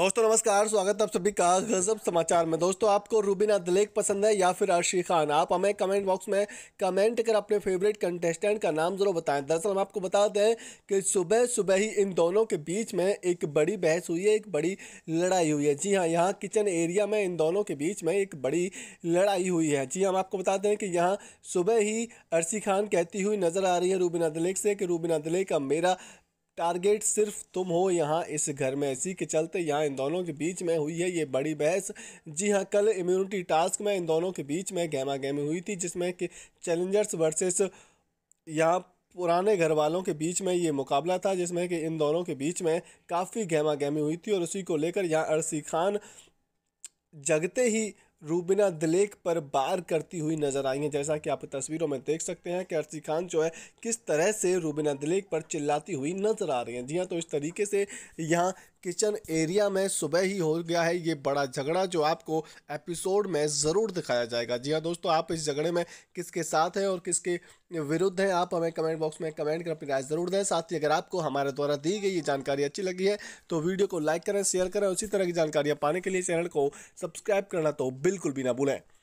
दोस्तों नमस्कार स्वागत है आप सभी का गजब समाचार में दोस्तों आपको रूबीना दलेख पसंद है या फिर अर्शी खान आप हमें कमेंट बॉक्स में कमेंट कर अपने फेवरेट कंटेस्टेंट का नाम जरूर बताएं दरअसल हम आपको बता दें कि सुबह सुबह ही इन दोनों के बीच में एक बड़ी बहस हुई है एक बड़ी लड़ाई हुई है जी हाँ यहाँ किचन एरिया में इन दोनों के बीच में एक बड़ी लड़ाई हुई है जी हाँ, हम आपको बता दें कि यहाँ सुबह ही अर्शी खान कहती हुई नज़र आ रही है रूबीना दलेख से कि रूबीना दलेख का मेरा टारगेट सिर्फ तुम हो यहाँ इस घर में इसी के चलते यहाँ इन दोनों के बीच में हुई है ये बड़ी बहस जी हाँ कल इम्यूनिटी टास्क में इन दोनों के बीच में गहमा गहमी हुई थी जिसमें कि चैलेंजर्स वर्सेस यहाँ पुराने घर वालों के बीच में ये मुकाबला था जिसमें कि इन दोनों के बीच में काफ़ी गहमा गहमी हुई थी और उसी को लेकर यहाँ अरसी खान जगते ही रूबिना दिलेक पर बार करती हुई नजर आई हैं जैसा कि आप तस्वीरों में देख सकते हैं कि अर्सी खान जो है किस तरह से रूबिना दिलेक पर चिल्लाती हुई नजर आ रही हैं जी हाँ तो इस तरीके से यहाँ किचन एरिया में सुबह ही हो गया है ये बड़ा झगड़ा जो आपको एपिसोड में ज़रूर दिखाया जाएगा जी हाँ दोस्तों आप इस झगड़े में किसके साथ हैं और किसके विरुद्ध हैं आप हमें कमेंट बॉक्स में कमेंट कर अपनी राय ज़रूर दें साथ ही अगर आपको हमारे द्वारा दी गई ये जानकारी अच्छी लगी है तो वीडियो को लाइक करें शेयर करें उसी तरह की जानकारियाँ पाने के लिए चैनल को सब्सक्राइब करना तो बिल्कुल भी ना भूलें